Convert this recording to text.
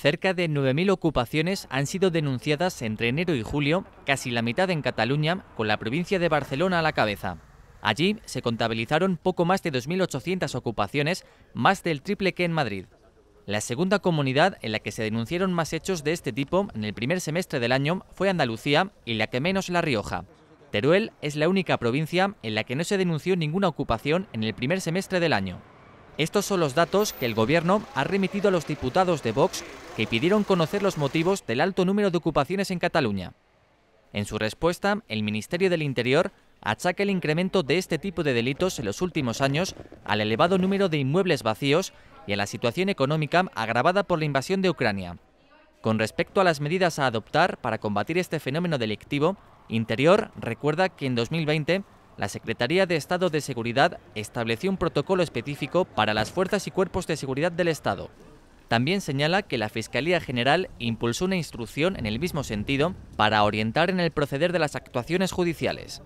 Cerca de 9.000 ocupaciones han sido denunciadas entre enero y julio, casi la mitad en Cataluña, con la provincia de Barcelona a la cabeza. Allí se contabilizaron poco más de 2.800 ocupaciones, más del triple que en Madrid. La segunda comunidad en la que se denunciaron más hechos de este tipo en el primer semestre del año fue Andalucía y la que menos La Rioja. Teruel es la única provincia en la que no se denunció ninguna ocupación en el primer semestre del año. Estos son los datos que el Gobierno ha remitido a los diputados de Vox que pidieron conocer los motivos del alto número de ocupaciones en Cataluña. En su respuesta, el Ministerio del Interior achaca el incremento de este tipo de delitos en los últimos años al elevado número de inmuebles vacíos y a la situación económica agravada por la invasión de Ucrania. Con respecto a las medidas a adoptar para combatir este fenómeno delictivo, Interior recuerda que en 2020 la Secretaría de Estado de Seguridad estableció un protocolo específico para las fuerzas y cuerpos de seguridad del Estado. También señala que la Fiscalía General impulsó una instrucción en el mismo sentido para orientar en el proceder de las actuaciones judiciales.